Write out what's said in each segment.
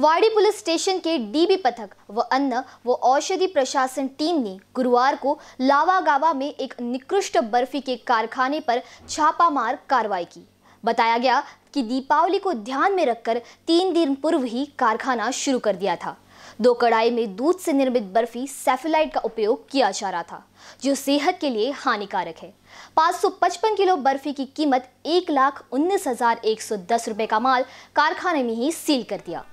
वाड़ी police station के dB पथक व अन्न व औषधि प्रशासन टीम ने गुरुवार को लावागावा में एक निकृष्ट बर्फी के कारखाने पर छापामार कार्रवाई की बताया गया कि दीपावली को ध्यान में रखकर तीन दिन पूर्व ही कारखाना शुरू कर दिया था दो कड़ाई में दूध से निर्मित बर्फी सेफेलाइट का उपयोग किया जा रहा था जो सेहत के लिए हानिकारक है 555 किलो बर्फी की कीमत एक लाख उन्नीस हजार एक सौ दस रुपए का माल कारखाने में ही सील कर दिया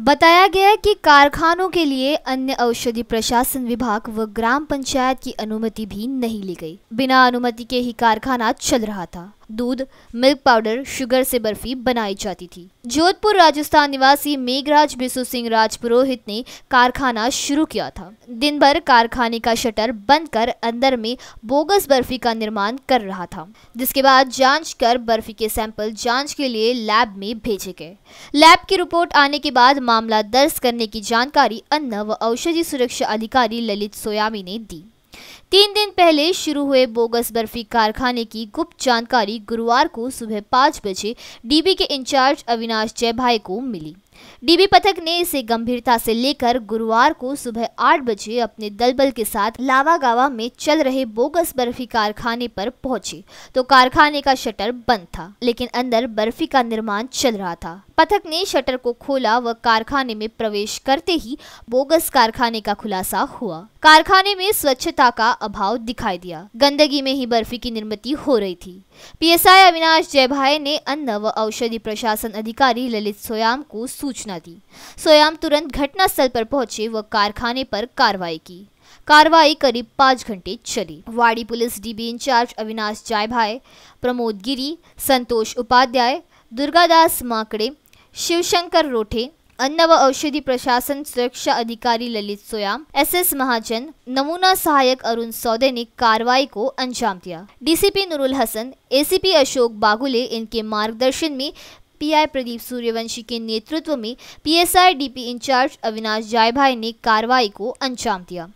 बताया गया कि कारखानों के लिए अन्य औषधि प्रशासन विभाग व ग्राम पंचायत की अनुमति भी नहीं ली गई बिना अनुमति के ही कारखाना चल रहा था दूध मिल्क पाउडर शुगर से बर्फी बनाई जाती थी जोधपुर राजस्थान निवासी मेघराज बिशु सिंह राजपुरोहित ने कारखाना शुरू किया था दिन भर कारखाने का शटर बंद कर अंदर में बोगस बर्फी का निर्माण कर रहा था जिसके बाद जांच कर बर्फी के सैंपल जांच के लिए लैब में भेजे गए लैब की रिपोर्ट आने के बाद मामला दर्ज करने की जानकारी अन्न व औषधि सुरक्षा अधिकारी ललित सोयामी ने दी तीन दिन पहले शुरू हुए बोगस बर्फी कारखाने की गुप्त जानकारी गुरुवार को सुबह पाँच बजे डीबी के इंचार्ज अविनाश जय भाई को मिली डीबी पथक ने इसे गंभीरता से लेकर गुरुवार को सुबह आठ बजे अपने दलबल के साथ लावा गावा में चल रहे बोगस बर्फी कारखाने पर पहुंचे तो कारखाने का शटर बंद था लेकिन अंदर बर्फी का निर्माण चल रहा था पथक ने शटर को खोला व कारखाने में प्रवेश करते ही बोगस कारखाने का खुलासा हुआ कारखाने में स्वच्छता का अभाव दिखाई दिया गंदगी में ही बर्फी की निर्मित हो रही थी पीएसआई अविनाश भाई ने अन्न व औषधि प्रशासन अधिकारी ललित सोयाम को सूचना दी सोयाम तुरंत घटनास्थल पर पहुंचे व कारखाने पर कार्रवाई की कार्रवाई करीब पांच घंटे चली Wadi police DB incharge Avinash Jaybhai Pramod Giri Santosh Upadhyay Durgadas Makde Shivshankar Rothe अन्न व औषधि प्रशासन सुरक्षा अधिकारी ललित सोयाम एसएस महाजन नमूना सहायक अरुण सौदे ने कार्रवाई को अंजाम दिया डीसीपी नुरुल हसन एसीपी अशोक बागुले इनके मार्गदर्शन में पीआई प्रदीप सूर्यवंशी के नेतृत्व में PSI DP incharge Avinash Jaybhai ने कार्रवाई को अंजाम दिया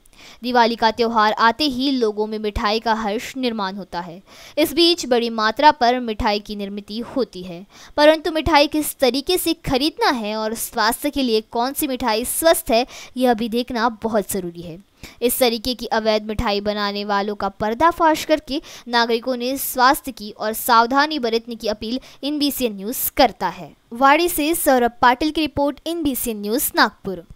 दिवाली का त्यौहार आते ही लोगों में मिठाई का हर्ष निर्माण होता है इस बीच बड़ी मात्रा पर मिठाई की निर्मित होती है परंतु मिठाई किस तरीके से खरीदना है और स्वास्थ्य के लिए कौन सी मिठाई स्वस्थ है यह भी देखना बहुत ज़रूरी है इस तरीके की अवैध मिठाई बनाने वालों का पर्दाफाश करके नागरिकों ने स्वास्थ्य की और सावधानी बरतने की अपील इन न्यूज़ करता है वाड़ी से सौरभ पाटिल की रिपोर्ट इन न्यूज़ नागपुर